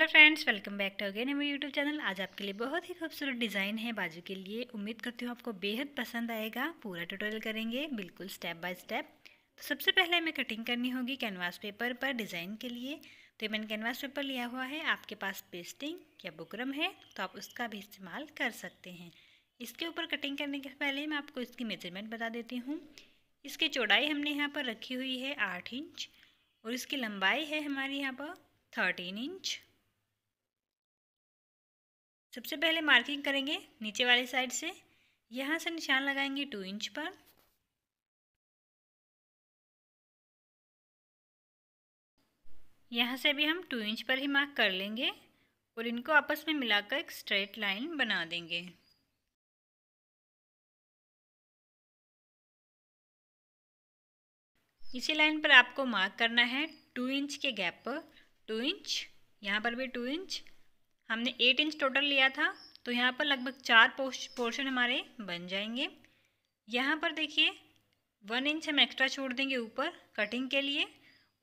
hello friends welcome back to again मेरे YouTube channel आज आपके लिए बहुत ही खूबसूरत डिज़ाइन है बाजू के लिए उम्मीद करती हूँ आपको बेहद पसंद आएगा पूरा ट्यूटोरियल करेंगे बिल्कुल स्टेप बाय स्टेप तो सबसे पहले हमें कटिंग करनी होगी कैनवास पेपर पर डिज़ाइन के लिए तो मैंने कैनवास पेपर लिया हुआ है आपके पास पेस्टिंग या बुकरम है तो आप उसका भी इस्तेमाल कर सकते हैं इसके ऊपर कटिंग करने के पहले मैं आपको इसकी मेजरमेंट बता देती हूँ इसकी चौड़ाई हमने यहाँ पर रखी हुई है आठ इंच और इसकी लंबाई है हमारे यहाँ पर थर्टीन इंच सबसे पहले मार्किंग करेंगे नीचे वाली साइड से यहाँ से निशान लगाएंगे टू इंच पर यहाँ से भी हम टू इंच पर ही मार्क कर लेंगे और इनको आपस में मिलाकर एक स्ट्रेट लाइन बना देंगे इसी लाइन पर आपको मार्क करना है टू इंच के गैप पर टू इंच यहाँ पर भी टू इंच हमने एट इंच टोटल लिया था तो यहाँ पर लगभग चार पोर्शन हमारे बन जाएंगे यहाँ पर देखिए वन इंच हम एक्स्ट्रा छोड़ देंगे ऊपर कटिंग के लिए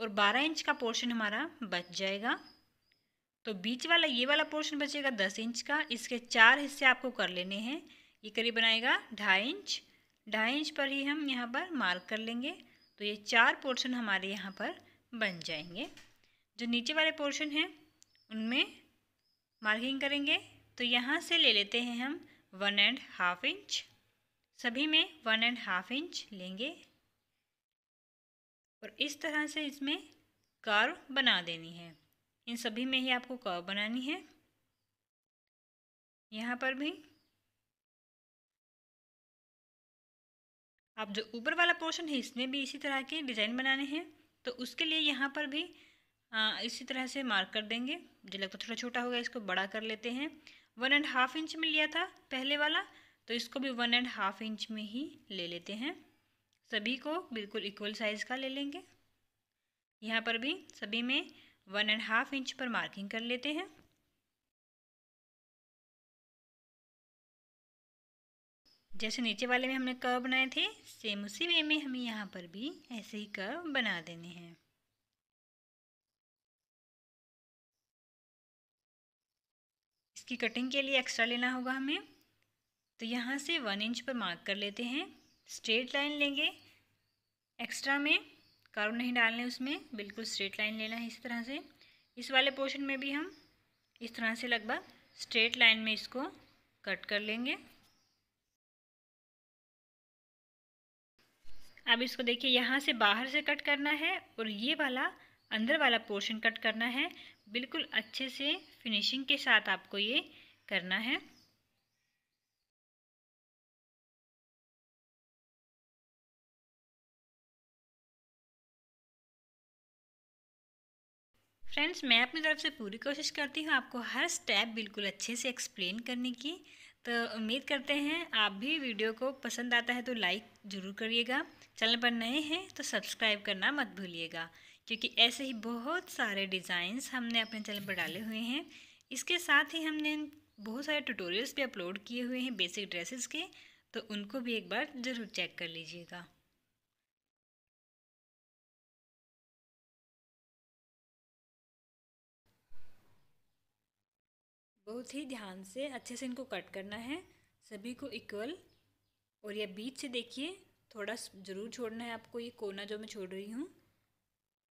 और बारह इंच का पोर्शन हमारा बच जाएगा तो बीच वाला ये वाला पोर्शन बचेगा दस इंच का इसके चार हिस्से आपको कर लेने हैं ये करीबन आएगा ढाई इंच ढाई इंच पर ही हम यहाँ पर मार्क कर लेंगे तो ये चार पोर्शन हमारे यहाँ पर बन जाएंगे जो नीचे वाले पोर्शन हैं उनमें मार्किंग करेंगे तो यहाँ से ले लेते हैं हम वन एंड हाफ इंच सभी में वन एंड हाफ इंच लेंगे और इस तरह से इसमें कर्व बना देनी है इन सभी में ही आपको कर्व बनानी है यहाँ पर भी आप जो ऊपर वाला पोर्शन है इसमें भी इसी तरह के डिज़ाइन बनाने हैं तो उसके लिए यहाँ पर भी हाँ इसी तरह से मार्क कर देंगे जो लगता थोड़ा छोटा होगा इसको बड़ा कर लेते हैं वन एंड हाफ इंच में लिया था पहले वाला तो इसको भी वन एंड हाफ इंच में ही ले लेते हैं सभी को बिल्कुल इक्वल साइज़ का ले लेंगे यहाँ पर भी सभी में वन एंड हाफ इंच पर मार्किंग कर लेते हैं जैसे नीचे वाले में हमने कर्व बनाए थे सेम उसी वे में हमें यहाँ पर भी ऐसे ही कर्व बना देने हैं इसकी कटिंग के लिए एक्स्ट्रा लेना होगा हमें तो यहाँ से वन इंच पर मार्क कर लेते हैं स्ट्रेट लाइन लेंगे एक्स्ट्रा में कार्व नहीं डालने उसमें बिल्कुल स्ट्रेट लाइन लेना है इस तरह से इस वाले पोर्शन में भी हम इस तरह से लगभग स्ट्रेट लाइन में इसको कट कर लेंगे अब इसको देखिए यहाँ से बाहर से कट करना है और ये वाला अंदर वाला पोर्शन कट करना है बिल्कुल अच्छे से फिनिशिंग के साथ आपको ये करना है फ्रेंड्स मैं अपनी तरफ से पूरी कोशिश करती हूँ आपको हर स्टेप बिल्कुल अच्छे से एक्सप्लेन करने की तो उम्मीद करते हैं आप भी वीडियो को पसंद आता है तो लाइक ज़रूर करिएगा चैनल पर नए हैं तो सब्सक्राइब करना मत भूलिएगा क्योंकि ऐसे ही बहुत सारे डिज़ाइंस हमने अपने चैनल पर डाले हुए हैं इसके साथ ही हमने बहुत सारे ट्यूटोरियल्स भी अपलोड किए हुए हैं बेसिक ड्रेसेस के तो उनको भी एक बार ज़रूर चेक कर लीजिएगा बहुत ही ध्यान से अच्छे से इनको कट करना है सभी को इक्वल और यह बीच से देखिए थोड़ा ज़रूर छोड़ना है आपको ये कोना जो मैं छोड़ रही हूँ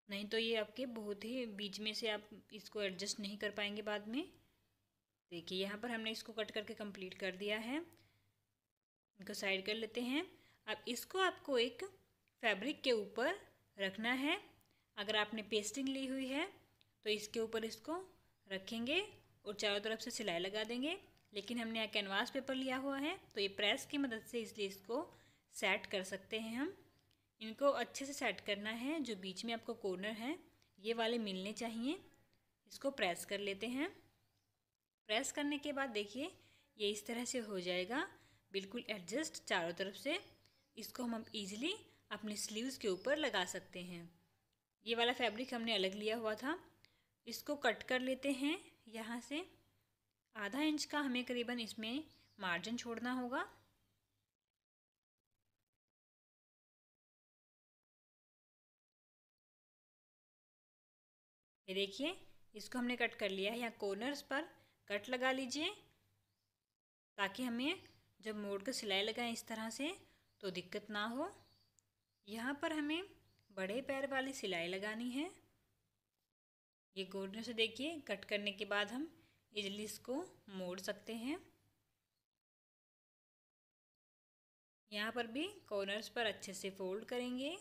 नहीं तो ये आपके बहुत ही बीच में से आप इसको एडजस्ट नहीं कर पाएंगे बाद में देखिए यहाँ पर हमने इसको कट करके कंप्लीट कर दिया है इनको साइड कर लेते हैं अब इसको आपको एक फैब्रिक के ऊपर रखना है अगर आपने पेस्टिंग ली हुई है तो इसके ऊपर इसको रखेंगे और चारों तरफ से सिलाई लगा देंगे लेकिन हमने यहाँ कैनवास पेपर लिया हुआ है तो ये प्रेस की मदद से इसलिए इसको सेट कर सकते हैं हम इनको अच्छे से सेट करना है जो बीच में आपको कॉर्नर है ये वाले मिलने चाहिए इसको प्रेस कर लेते हैं प्रेस करने के बाद देखिए ये इस तरह से हो जाएगा बिल्कुल एडजस्ट चारों तरफ से इसको हम ईजिली अपने स्लीव्स के ऊपर लगा सकते हैं ये वाला फैब्रिक हमने अलग लिया हुआ था इसको कट कर लेते हैं यहाँ से आधा इंच का हमें करीबन इसमें मार्जिन छोड़ना होगा ये देखिए इसको हमने कट कर लिया है यहाँ कॉर्नर्स पर कट लगा लीजिए ताकि हमें जब मोड़ कर सिलाई लगाएं इस तरह से तो दिक्कत ना हो यहाँ पर हमें बड़े पैर वाली सिलाई लगानी है ये कॉर्नर से देखिए कट करने के बाद हम इजली इसको मोड़ सकते हैं यहाँ पर भी कॉर्नर्स पर अच्छे से फोल्ड करेंगे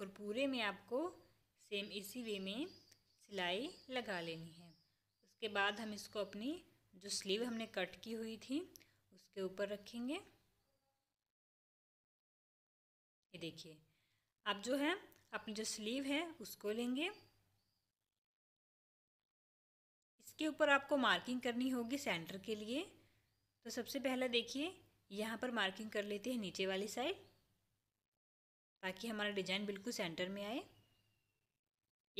और पूरे में आपको सेम इसी वे में सिलाई लगा लेनी है उसके बाद हम इसको अपनी जो स्लीव हमने कट की हुई थी उसके ऊपर रखेंगे ये देखिए आप जो है अपनी जो स्लीव है उसको लेंगे इसके ऊपर आपको मार्किंग करनी होगी सेंटर के लिए तो सबसे पहला देखिए यहाँ पर मार्किंग कर लेते हैं नीचे वाली साइड ताकि हमारा डिजाइन बिल्कुल सेंटर में आए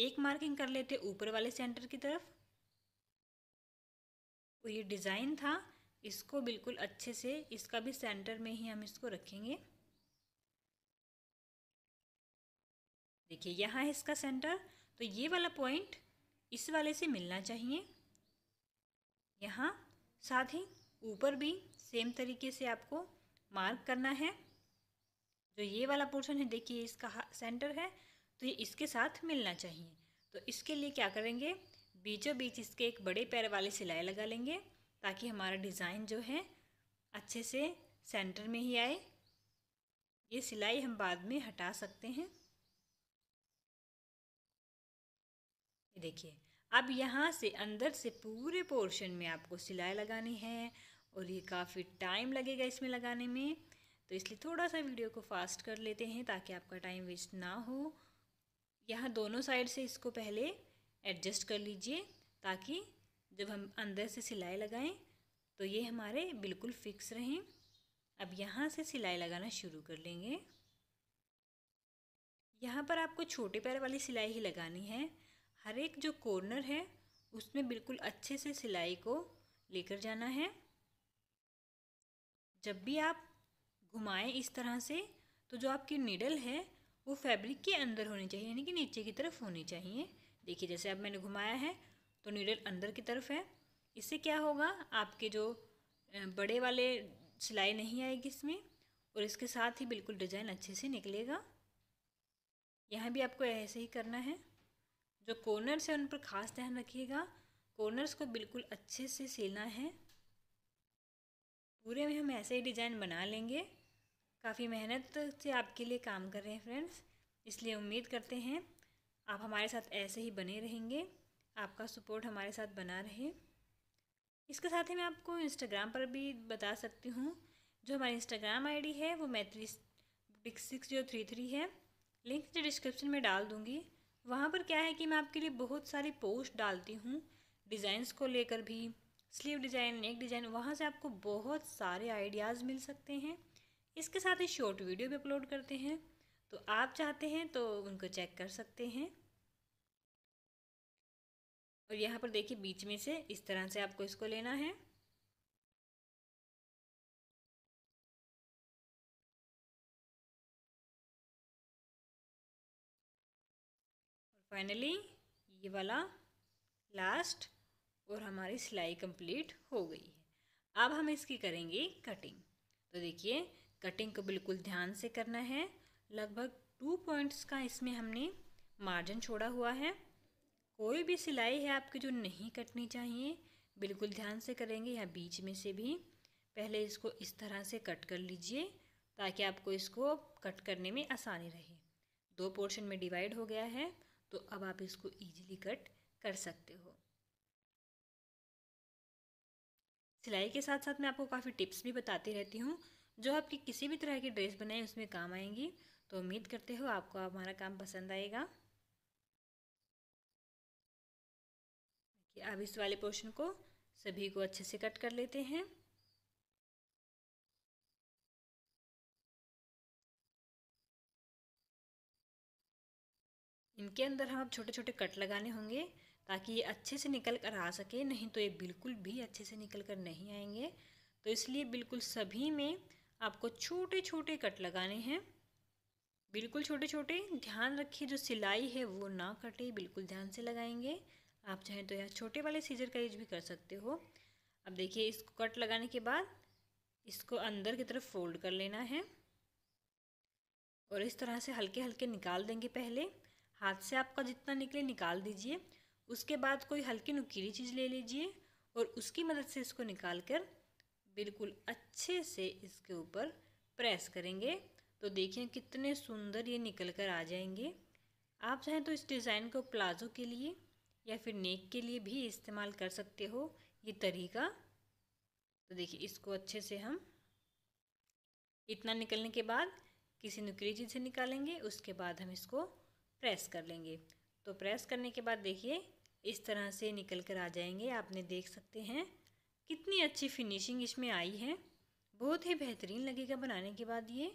एक मार्किंग कर लेते ऊपर वाले सेंटर की तरफ तो ये डिज़ाइन था इसको बिल्कुल अच्छे से इसका भी सेंटर में ही हम इसको रखेंगे देखिए यहाँ है इसका सेंटर तो ये वाला पॉइंट इस वाले से मिलना चाहिए यहाँ साथ ही ऊपर भी सेम तरीके से आपको मार्क करना है जो ये वाला पोर्शन है देखिए इसका सेंटर है तो ये इसके साथ मिलना चाहिए तो इसके लिए क्या करेंगे बीचों बीच इसके एक बड़े पैर वाली सिलाई लगा लेंगे ताकि हमारा डिज़ाइन जो है अच्छे से सेंटर में ही आए ये सिलाई हम बाद में हटा सकते हैं ये देखिए अब यहाँ से अंदर से पूरे पोर्शन में आपको सिलाई लगानी है और ये काफ़ी टाइम लगेगा इसमें लगाने में तो इसलिए थोड़ा सा वीडियो को फास्ट कर लेते हैं ताकि आपका टाइम वेस्ट ना हो यहाँ दोनों साइड से इसको पहले एडजस्ट कर लीजिए ताकि जब हम अंदर से सिलाई लगाएं तो ये हमारे बिल्कुल फिक्स रहें अब यहाँ से सिलाई लगाना शुरू कर लेंगे यहाँ पर आपको छोटे पैर वाली सिलाई ही लगानी है हर एक जो कॉर्नर है उसमें बिल्कुल अच्छे से सिलाई को लेकर जाना है जब भी आप घुमाएं इस तरह से तो जो आपकी निडल है वो फैब्रिक के अंदर होनी चाहिए यानी कि नीचे की तरफ होनी चाहिए देखिए जैसे अब मैंने घुमाया है तो नीडल अंदर की तरफ है इससे क्या होगा आपके जो बड़े वाले सिलाई नहीं आएगी इसमें और इसके साथ ही बिल्कुल डिज़ाइन अच्छे से निकलेगा यहाँ भी आपको ऐसे ही करना है जो कॉर्नर्स हैं उन पर ख़ास ध्यान रखिएगा कॉर्नर्स को बिल्कुल अच्छे से सिलना है पूरे में हम ऐसे ही डिज़ाइन बना लेंगे काफ़ी मेहनत से आपके लिए काम कर रहे हैं फ्रेंड्स इसलिए उम्मीद करते हैं आप हमारे साथ ऐसे ही बने रहेंगे आपका सपोर्ट हमारे साथ बना रहे इसके साथ ही मैं आपको इंस्टाग्राम पर भी बता सकती हूँ जो हमारी इंस्टाग्राम आईडी है वो Maitri boutique six zero three three है लिंक जो डिस्क्रिप्शन में डाल दूँगी वहाँ पर क्या है कि मैं आपके लिए बहुत सारी पोस्ट डालती हूँ डिज़ाइंस को लेकर भी स्लीव डिज़ाइन नेक डिज़ाइन वहाँ से आपको बहुत सारे आइडियाज़ मिल सकते हैं इसके साथ ही शॉर्ट वीडियो भी अपलोड करते हैं तो आप चाहते हैं तो उनको चेक कर सकते हैं और यहाँ पर देखिए बीच में से इस तरह से आपको इसको लेना है फाइनली ये वाला लास्ट और हमारी सिलाई कंप्लीट हो गई है अब हम इसकी करेंगे कटिंग तो देखिए कटिंग को बिल्कुल ध्यान से करना है लगभग टू पॉइंट्स का इसमें हमने मार्जिन छोड़ा हुआ है कोई भी सिलाई है आपकी जो नहीं कटनी चाहिए बिल्कुल ध्यान से करेंगे या बीच में से भी पहले इसको इस तरह से कट कर लीजिए ताकि आपको इसको कट करने में आसानी रहे दो पोर्शन में डिवाइड हो गया है तो अब आप इसको ईजिली कट कर सकते हो सिलाई के साथ साथ मैं आपको काफ़ी टिप्स भी बताती रहती हूँ जो आपकी किसी भी तरह की ड्रेस बनाए उसमें काम आएंगी तो उम्मीद करते हो आपको हमारा काम पसंद आएगा अब इस वाले पोर्शन को सभी को अच्छे से कट कर लेते हैं इनके अंदर हम छोटे छोटे कट लगाने होंगे ताकि ये अच्छे से निकल कर आ सके नहीं तो ये बिल्कुल भी अच्छे से निकल कर नहीं आएंगे तो इसलिए बिल्कुल सभी में आपको छोटे छोटे कट लगाने हैं बिल्कुल छोटे छोटे ध्यान रखिए जो सिलाई है वो ना कटे बिल्कुल ध्यान से लगाएंगे आप चाहें तो यहाँ छोटे वाले सीजर का यूज भी कर सकते हो अब देखिए इसको कट लगाने के बाद इसको अंदर की तरफ फोल्ड कर लेना है और इस तरह से हल्के हल्के निकाल देंगे पहले हाथ से आपका जितना निकले निकाल दीजिए उसके बाद कोई हल्की नुकीली चीज़ ले लीजिए और उसकी मदद से इसको निकाल कर बिल्कुल अच्छे से इसके ऊपर प्रेस करेंगे तो देखिए कितने सुंदर ये निकल कर आ जाएंगे आप चाहें तो इस डिज़ाइन को प्लाजो के लिए या फिर नेक के लिए भी इस्तेमाल कर सकते हो ये तरीका तो देखिए इसको अच्छे से हम इतना निकलने के बाद किसी नुकरी चीज़ से निकालेंगे उसके बाद हम इसको प्रेस कर लेंगे तो प्रेस करने के बाद देखिए इस तरह से निकल कर आ जाएंगे आपने देख सकते हैं कितनी अच्छी फिनिशिंग इसमें आई है बहुत ही बेहतरीन लगेगा बनाने के बाद ये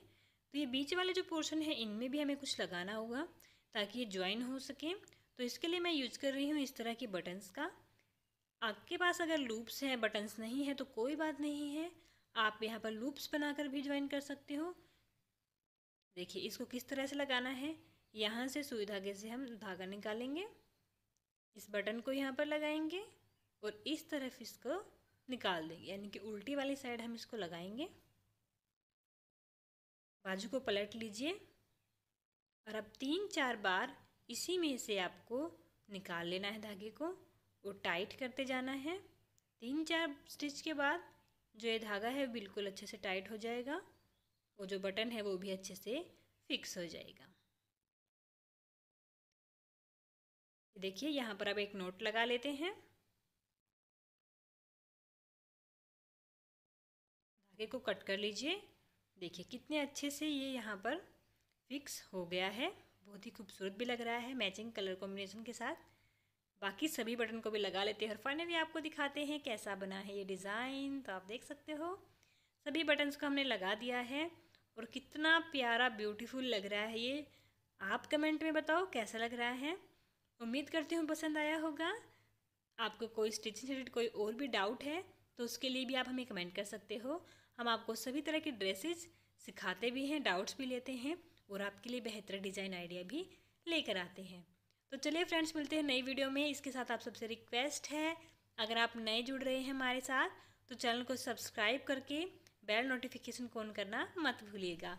तो ये बीच वाले जो पोर्शन है इनमें भी हमें कुछ लगाना होगा ताकि ये ज्वाइन हो सके तो इसके लिए मैं यूज़ कर रही हूँ इस तरह के बटन्स का आपके पास अगर लूप्स हैं बटन्स नहीं है तो कोई बात नहीं है आप यहाँ पर लूप्स बनाकर भी ज्वाइन कर सकते हो देखिए इसको किस तरह से लगाना है यहाँ से सुई धागे से हम धागा निकालेंगे इस बटन को यहाँ पर लगाएंगे और इस तरफ इसको निकाल देंगे यानी कि उल्टी वाली साइड हम इसको लगाएंगे बाजू को पलट लीजिए और अब तीन चार बार इसी में से आपको निकाल लेना है धागे को वो टाइट करते जाना है तीन चार स्टिच के बाद जो ये धागा है बिल्कुल अच्छे से टाइट हो जाएगा वो जो बटन है वो भी अच्छे से फिक्स हो जाएगा देखिए यहाँ पर अब एक नोट लगा लेते हैं धागे को कट कर लीजिए देखिए कितने अच्छे से ये यहाँ पर फिक्स हो गया है बहुत ही खूबसूरत भी लग रहा है मैचिंग कलर कॉम्बिनेशन के साथ बाकी सभी बटन को भी लगा लेते हैं और फाइनली आपको दिखाते हैं कैसा बना है ये डिज़ाइन तो आप देख सकते हो सभी बटन्स को हमने लगा दिया है और कितना प्यारा ब्यूटीफुल लग रहा है ये आप कमेंट में बताओ कैसा लग रहा है उम्मीद करती हूँ पसंद आया होगा आपको कोई स्टिचिंग रिलेटेड कोई और भी डाउट है तो उसके लिए भी आप हमें कमेंट कर सकते हो हम आपको सभी तरह के ड्रेसेज सिखाते भी हैं डाउट्स भी लेते हैं और आपके लिए बेहतर डिज़ाइन आइडिया भी लेकर आते हैं तो चलिए फ्रेंड्स मिलते हैं नई वीडियो में इसके साथ आप सबसे रिक्वेस्ट है अगर आप नए जुड़ रहे हैं हमारे साथ तो चैनल को सब्सक्राइब करके बेल नोटिफिकेशन को ऑन करना मत भूलिएगा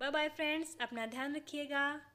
बाय बाय फ्रेंड्स अपना ध्यान रखिएगा